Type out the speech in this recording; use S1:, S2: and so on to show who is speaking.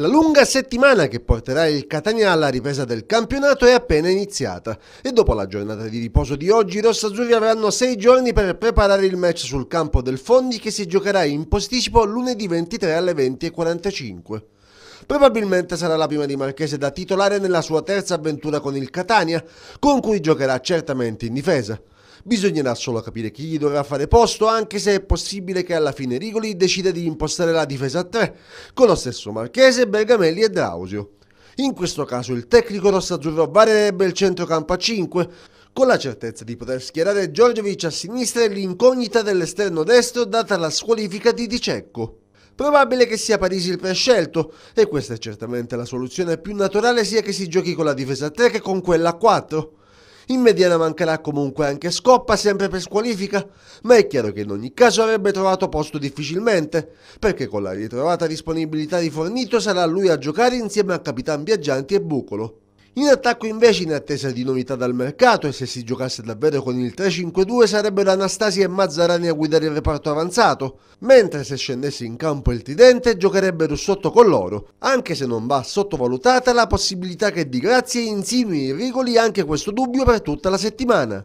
S1: La lunga settimana che porterà il Catania alla ripresa del campionato è appena iniziata e dopo la giornata di riposo di oggi i rossazzurri avranno sei giorni per preparare il match sul campo del Fondi che si giocherà in posticipo lunedì 23 alle 20.45. Probabilmente sarà la prima di Marchese da titolare nella sua terza avventura con il Catania, con cui giocherà certamente in difesa. Bisognerà solo capire chi gli dovrà fare posto, anche se è possibile che alla fine Rigoli decida di impostare la difesa a 3, con lo stesso Marchese, Bergamelli e Drausio. In questo caso il tecnico rossazzurro varierebbe il centrocampo a 5, con la certezza di poter schierare Giorgiovic a sinistra e l'incognita dell'esterno destro data la squalifica di Dicecco. Probabile che sia Parisi il prescelto, e questa è certamente la soluzione più naturale sia che si giochi con la difesa a 3 che con quella a 4. In mediana mancherà comunque anche Scoppa, sempre per squalifica, ma è chiaro che in ogni caso avrebbe trovato posto difficilmente, perché con la ritrovata disponibilità di Fornito sarà lui a giocare insieme a Capitan Viaggianti e Bucolo. In attacco invece in attesa di novità dal mercato e se si giocasse davvero con il 3-5-2 sarebbero Anastasia e Mazzarani a guidare il reparto avanzato, mentre se scendesse in campo il Tridente giocherebbero sotto con loro, anche se non va sottovalutata la possibilità che Di Grazia insinui i rigoli anche questo dubbio per tutta la settimana.